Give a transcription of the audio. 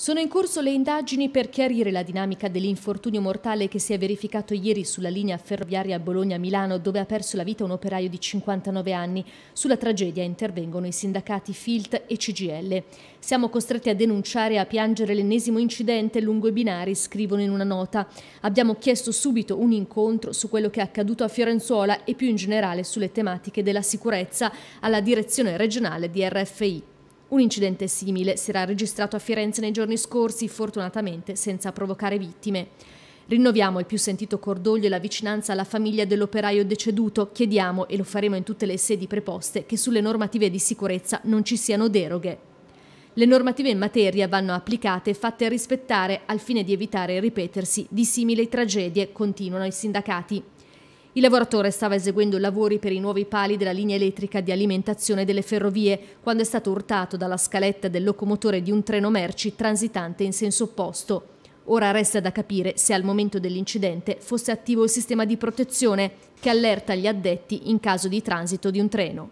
Sono in corso le indagini per chiarire la dinamica dell'infortunio mortale che si è verificato ieri sulla linea ferroviaria Bologna-Milano dove ha perso la vita un operaio di 59 anni. Sulla tragedia intervengono i sindacati FILT e CGL. Siamo costretti a denunciare e a piangere l'ennesimo incidente lungo i binari, scrivono in una nota. Abbiamo chiesto subito un incontro su quello che è accaduto a Fiorenzuola e più in generale sulle tematiche della sicurezza alla direzione regionale di RFI. Un incidente simile si era registrato a Firenze nei giorni scorsi, fortunatamente senza provocare vittime. Rinnoviamo il più sentito cordoglio e la vicinanza alla famiglia dell'operaio deceduto. Chiediamo, e lo faremo in tutte le sedi preposte, che sulle normative di sicurezza non ci siano deroghe. Le normative in materia vanno applicate e fatte rispettare al fine di evitare il ripetersi di simili tragedie, continuano i sindacati. Il lavoratore stava eseguendo lavori per i nuovi pali della linea elettrica di alimentazione delle ferrovie quando è stato urtato dalla scaletta del locomotore di un treno merci transitante in senso opposto. Ora resta da capire se al momento dell'incidente fosse attivo il sistema di protezione che allerta gli addetti in caso di transito di un treno.